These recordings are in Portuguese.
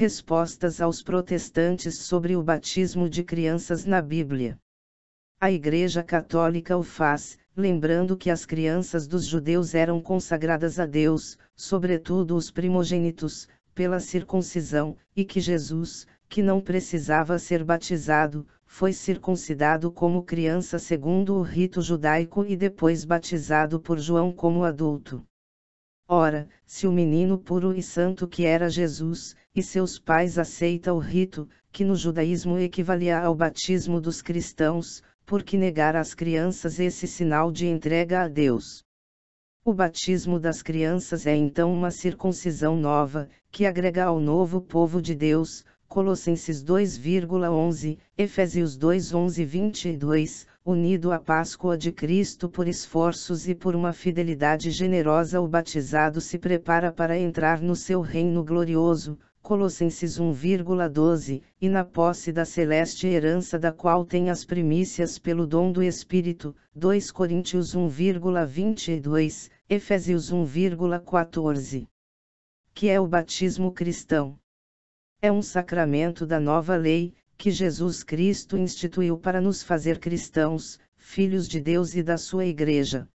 respostas aos protestantes sobre o batismo de crianças na Bíblia. A Igreja Católica o faz, lembrando que as crianças dos judeus eram consagradas a Deus, sobretudo os primogênitos, pela circuncisão, e que Jesus, que não precisava ser batizado, foi circuncidado como criança segundo o rito judaico e depois batizado por João como adulto. Ora, se o menino puro e santo que era Jesus, e seus pais aceita o rito, que no judaísmo equivalia ao batismo dos cristãos, por que negar às crianças esse sinal de entrega a Deus? O batismo das crianças é então uma circuncisão nova, que agrega ao novo povo de Deus, Colossenses 2,11, Efésios 2:11 e 22, unido à Páscoa de Cristo por esforços e por uma fidelidade generosa, o batizado se prepara para entrar no seu reino glorioso. Colossenses 1,12, e na posse da celeste herança da qual tem as primícias pelo dom do Espírito, 2 Coríntios 1,22, Efésios 1,14. Que é o batismo cristão. É um sacramento da nova lei, que Jesus Cristo instituiu para nos fazer cristãos, filhos de Deus e da sua Igreja.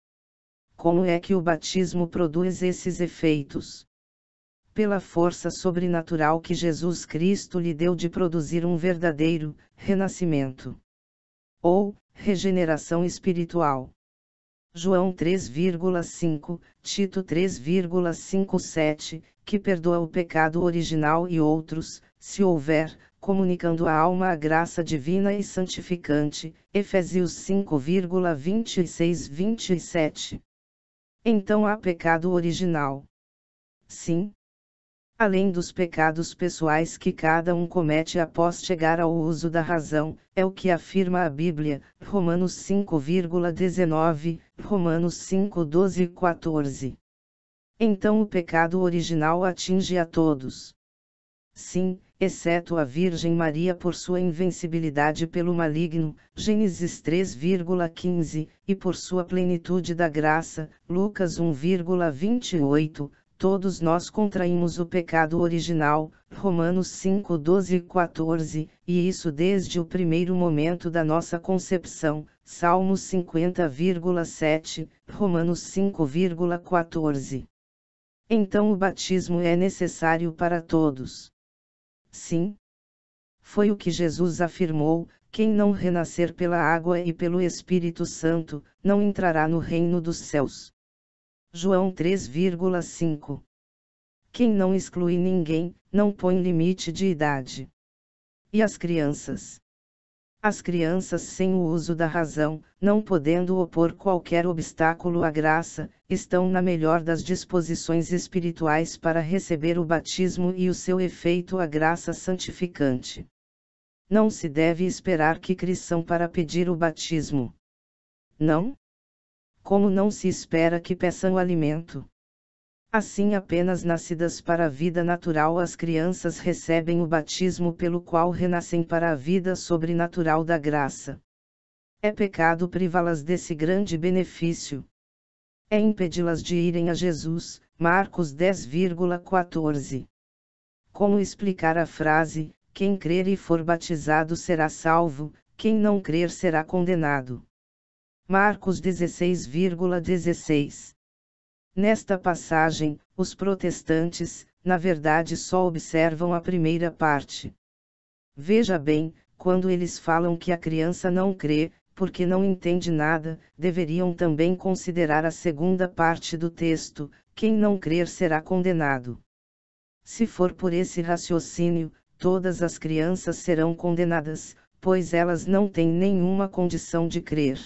Como é que o batismo produz esses efeitos? Pela força sobrenatural que Jesus Cristo lhe deu de produzir um verdadeiro renascimento ou regeneração espiritual. João 3,5, Tito 3,57, que perdoa o pecado original e outros, se houver, comunicando à alma a graça divina e santificante. Efésios 5,26-27. Então há pecado original. Sim. Além dos pecados pessoais que cada um comete após chegar ao uso da razão, é o que afirma a Bíblia, Romanos 5,19, Romanos 5,12 e 14. Então o pecado original atinge a todos. Sim, exceto a Virgem Maria por sua invencibilidade pelo maligno, Gênesis 3,15, e por sua plenitude da graça, Lucas 1,28, todos nós contraímos o pecado original, Romanos 5,12 e 14, e isso desde o primeiro momento da nossa concepção, Salmos 50,7, Romanos 5,14. Então o batismo é necessário para todos. Sim. Foi o que Jesus afirmou: quem não renascer pela água e pelo Espírito Santo, não entrará no reino dos céus. João 3,5 Quem não exclui ninguém, não põe limite de idade. E as crianças? As crianças sem o uso da razão, não podendo opor qualquer obstáculo à graça, estão na melhor das disposições espirituais para receber o batismo e o seu efeito a graça santificante. Não se deve esperar que cresçam para pedir o batismo. Não? Como não se espera que peçam alimento? Assim, apenas nascidas para a vida natural, as crianças recebem o batismo pelo qual renascem para a vida sobrenatural da graça. É pecado privá-las desse grande benefício. É impedi-las de irem a Jesus. Marcos 10,14. Como explicar a frase: quem crer e for batizado será salvo, quem não crer será condenado? Marcos 16,16 16. Nesta passagem, os protestantes, na verdade, só observam a primeira parte. Veja bem, quando eles falam que a criança não crê, porque não entende nada, deveriam também considerar a segunda parte do texto: quem não crer será condenado. Se for por esse raciocínio, todas as crianças serão condenadas, pois elas não têm nenhuma condição de crer.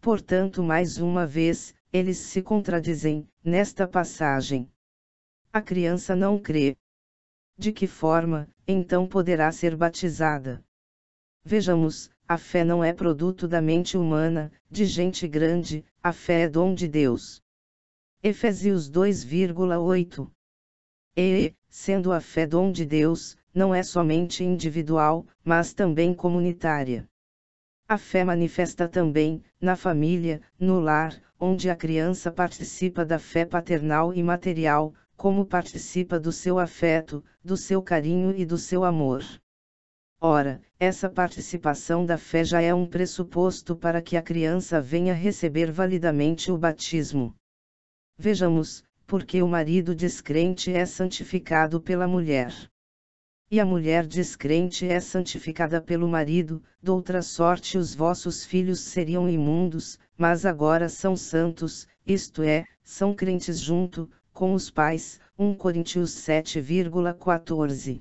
Portanto, mais uma vez, eles se contradizem, nesta passagem. A criança não crê. De que forma, então poderá ser batizada? Vejamos, a fé não é produto da mente humana, de gente grande, a fé é dom de Deus. Efésios 2,8 E, sendo a fé dom de Deus, não é somente individual, mas também comunitária. A fé manifesta também, na família, no lar, onde a criança participa da fé paternal e material, como participa do seu afeto, do seu carinho e do seu amor. Ora, essa participação da fé já é um pressuposto para que a criança venha receber validamente o batismo. Vejamos, porque o marido descrente é santificado pela mulher e a mulher descrente é santificada pelo marido, doutra sorte os vossos filhos seriam imundos, mas agora são santos, isto é, são crentes junto, com os pais, 1 Coríntios 7,14.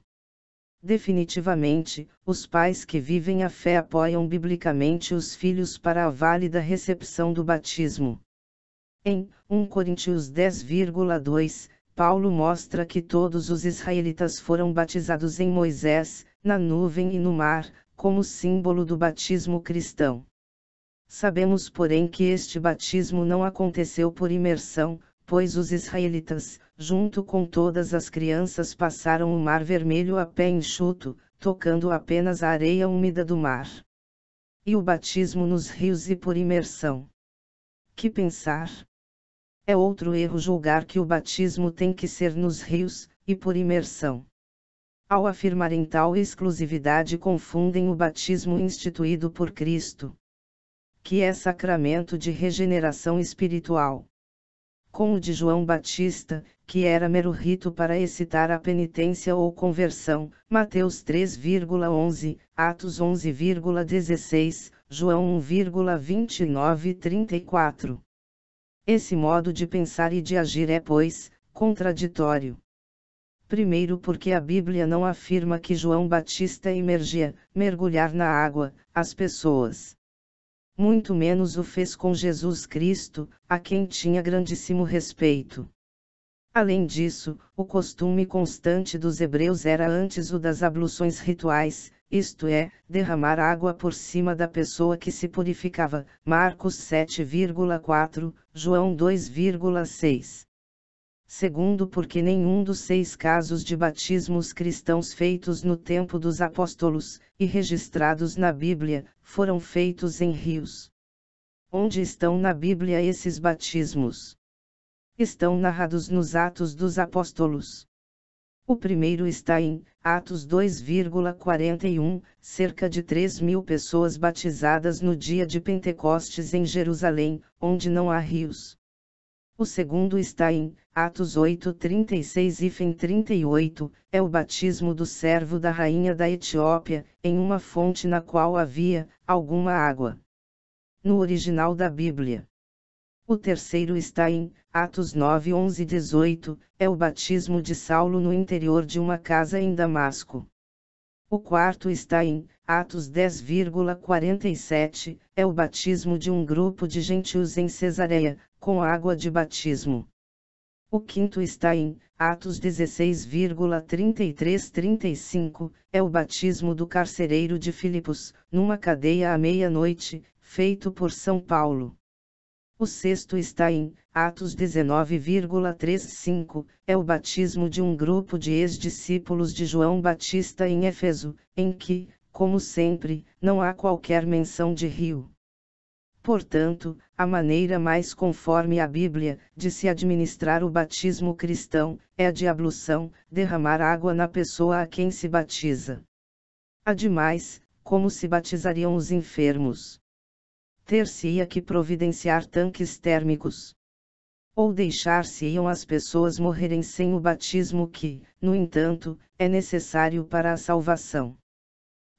Definitivamente, os pais que vivem a fé apoiam biblicamente os filhos para a válida recepção do batismo. Em 1 Coríntios 10,2, Paulo mostra que todos os israelitas foram batizados em Moisés, na nuvem e no mar, como símbolo do batismo cristão. Sabemos, porém, que este batismo não aconteceu por imersão, pois os israelitas, junto com todas as crianças, passaram o mar vermelho a pé enxuto, tocando apenas a areia úmida do mar. E o batismo nos rios e por imersão. Que pensar? É outro erro julgar que o batismo tem que ser nos rios, e por imersão. Ao afirmarem tal exclusividade, confundem o batismo instituído por Cristo, que é sacramento de regeneração espiritual, com o de João Batista, que era mero rito para excitar a penitência ou conversão, Mateus 3,11, Atos 11,16, João 1,29 e 34. Esse modo de pensar e de agir é, pois, contraditório. Primeiro, porque a Bíblia não afirma que João Batista emergia, mergulhar na água, as pessoas. Muito menos o fez com Jesus Cristo, a quem tinha grandíssimo respeito. Além disso, o costume constante dos hebreus era antes o das abluções rituais, isto é, derramar água por cima da pessoa que se purificava. Marcos 7,4, João 2,6. Segundo, porque nenhum dos seis casos de batismos cristãos feitos no tempo dos apóstolos, e registrados na Bíblia, foram feitos em rios. Onde estão na Bíblia esses batismos? Estão narrados nos Atos dos Apóstolos. O primeiro está em Atos 2,41, cerca de 3 mil pessoas batizadas no dia de Pentecostes em Jerusalém, onde não há rios. O segundo está em Atos 8:36 e 38, é o batismo do servo da rainha da Etiópia, em uma fonte na qual havia alguma água. No original da Bíblia, o terceiro está em Atos 9, 11 18, é o batismo de Saulo no interior de uma casa em Damasco. O quarto está em Atos 10,47, é o batismo de um grupo de gentios em Cesareia, com água de batismo. O quinto está em Atos 16,33-35, é o batismo do carcereiro de Filipos, numa cadeia à meia-noite, feito por São Paulo. O sexto está em Atos 19,35, é o batismo de um grupo de ex-discípulos de João Batista em Éfeso, em que, como sempre, não há qualquer menção de rio. Portanto, a maneira mais conforme à Bíblia de se administrar o batismo cristão é a de ablução, derramar água na pessoa a quem se batiza. Ademais, como se batizariam os enfermos? ter-se-ia que providenciar tanques térmicos. Ou deixar-se-iam as pessoas morrerem sem o batismo que, no entanto, é necessário para a salvação.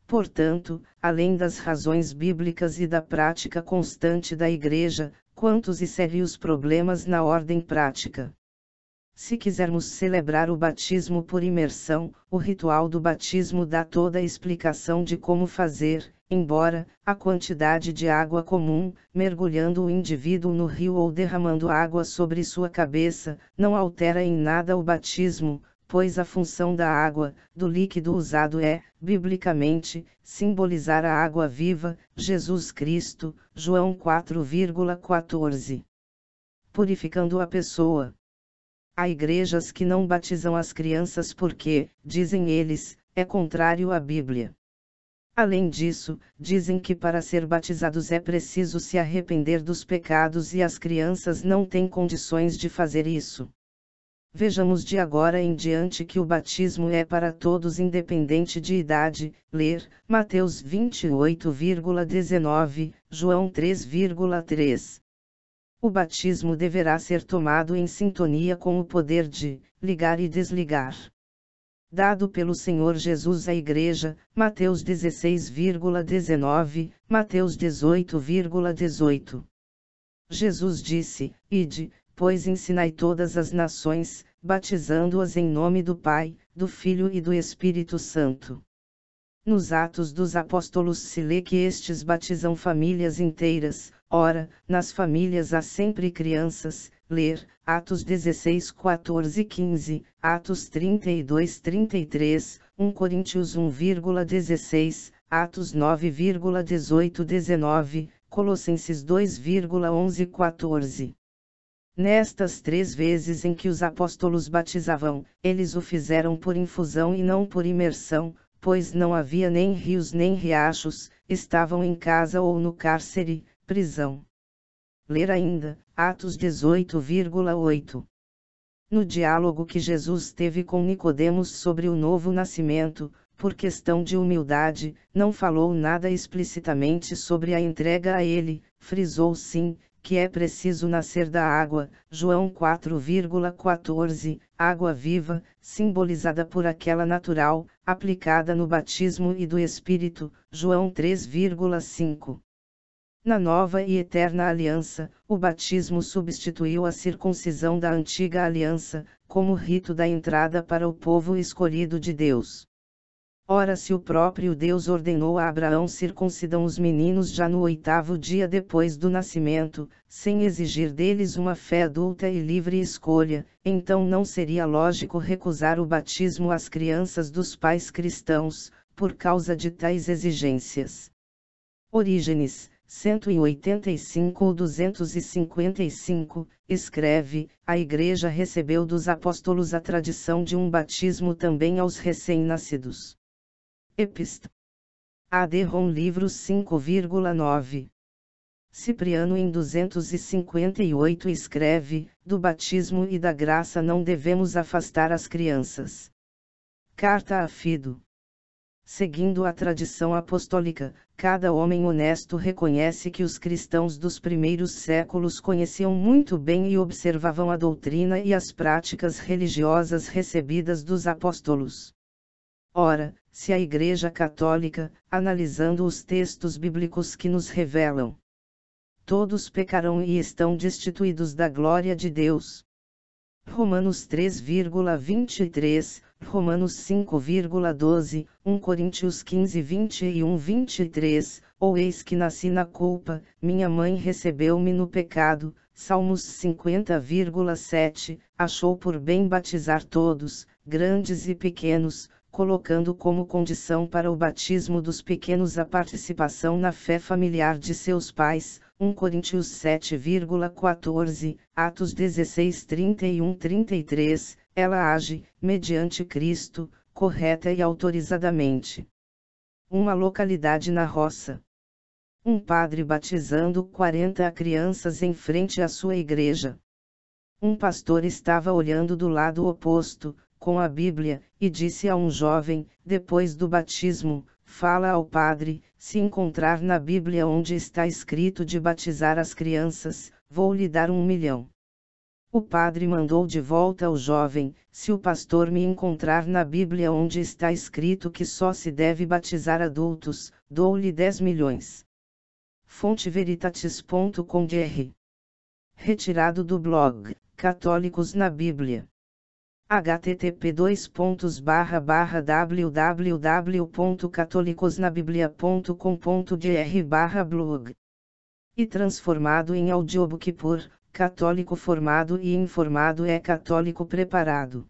Portanto, além das razões bíblicas e da prática constante da Igreja, quantos e sérios problemas na ordem prática. Se quisermos celebrar o batismo por imersão, o ritual do batismo dá toda a explicação de como fazer, embora, a quantidade de água comum, mergulhando o indivíduo no rio ou derramando água sobre sua cabeça, não altera em nada o batismo, pois a função da água, do líquido usado é, biblicamente, simbolizar a água viva, Jesus Cristo, João 4,14. Purificando a pessoa. Há igrejas que não batizam as crianças porque, dizem eles, é contrário à Bíblia. Além disso, dizem que para ser batizados é preciso se arrepender dos pecados e as crianças não têm condições de fazer isso. Vejamos de agora em diante que o batismo é para todos independente de idade, ler Mateus 28,19, João 3,3. O batismo deverá ser tomado em sintonia com o poder de ligar e desligar dado pelo Senhor Jesus à Igreja, Mateus 16,19, Mateus 18,18. 18. Jesus disse: Ide, pois ensinai todas as nações, batizando-as em nome do Pai, do Filho e do Espírito Santo. Nos Atos dos Apóstolos se lê que estes batizam famílias inteiras, ora, nas famílias há sempre crianças, ler, Atos 16, 14, 15, Atos 32, 33, 1 Coríntios 1,16, Atos 9,18, 19, Colossenses 2,11, 14. Nestas três vezes em que os apóstolos batizavam, eles o fizeram por infusão e não por imersão, pois não havia nem rios nem riachos, estavam em casa ou no cárcere, prisão. Ler ainda, Atos 18,8. No diálogo que Jesus teve com Nicodemos sobre o novo nascimento, por questão de humildade, não falou nada explicitamente sobre a entrega a ele, frisou sim, que é preciso nascer da água, João 4,14, água viva, simbolizada por aquela natural, aplicada no batismo e do Espírito, João 3,5. Na nova e eterna aliança, o batismo substituiu a circuncisão da antiga aliança, como rito da entrada para o povo escolhido de Deus. Ora, se o próprio Deus ordenou a Abraão circuncidam os meninos já no oitavo dia depois do nascimento, sem exigir deles uma fé adulta e livre escolha, então não seria lógico recusar o batismo às crianças dos pais cristãos, por causa de tais exigências. Orígenes, 185 ou 255, escreve: A Igreja recebeu dos apóstolos a tradição de um batismo também aos recém-nascidos. Epist. Aderron Livros 5,9. Cipriano em 258 escreve: Do batismo e da graça não devemos afastar as crianças. Carta a Fido. Seguindo a tradição apostólica, cada homem honesto reconhece que os cristãos dos primeiros séculos conheciam muito bem e observavam a doutrina e as práticas religiosas recebidas dos apóstolos. Ora, se a Igreja Católica, analisando os textos bíblicos que nos revelam, todos pecaram e estão destituídos da glória de Deus. Romanos 3,23 Romanos 5,12, 1 Coríntios 15, 21, 23, ou eis que nasci na culpa, minha mãe recebeu-me no pecado, Salmos 50,7, achou por bem batizar todos, grandes e pequenos, colocando como condição para o batismo dos pequenos a participação na fé familiar de seus pais, 1 Coríntios 7,14, Atos 16, 31, 33, ela age, mediante Cristo, correta e autorizadamente. Uma localidade na roça. Um padre batizando 40 crianças em frente à sua igreja. Um pastor estava olhando do lado oposto, com a Bíblia, e disse a um jovem, depois do batismo, fala ao padre, se encontrar na Bíblia onde está escrito de batizar as crianças, vou lhe dar um milhão. O padre mandou de volta ao jovem: Se o pastor me encontrar na Bíblia onde está escrito que só se deve batizar adultos, dou-lhe 10 milhões. Fonte veritatis.com.br Retirado do blog Católicos na Bíblia http www.catolicosnabiblia.com.br blog e transformado em audiobook por católico formado e informado é católico preparado.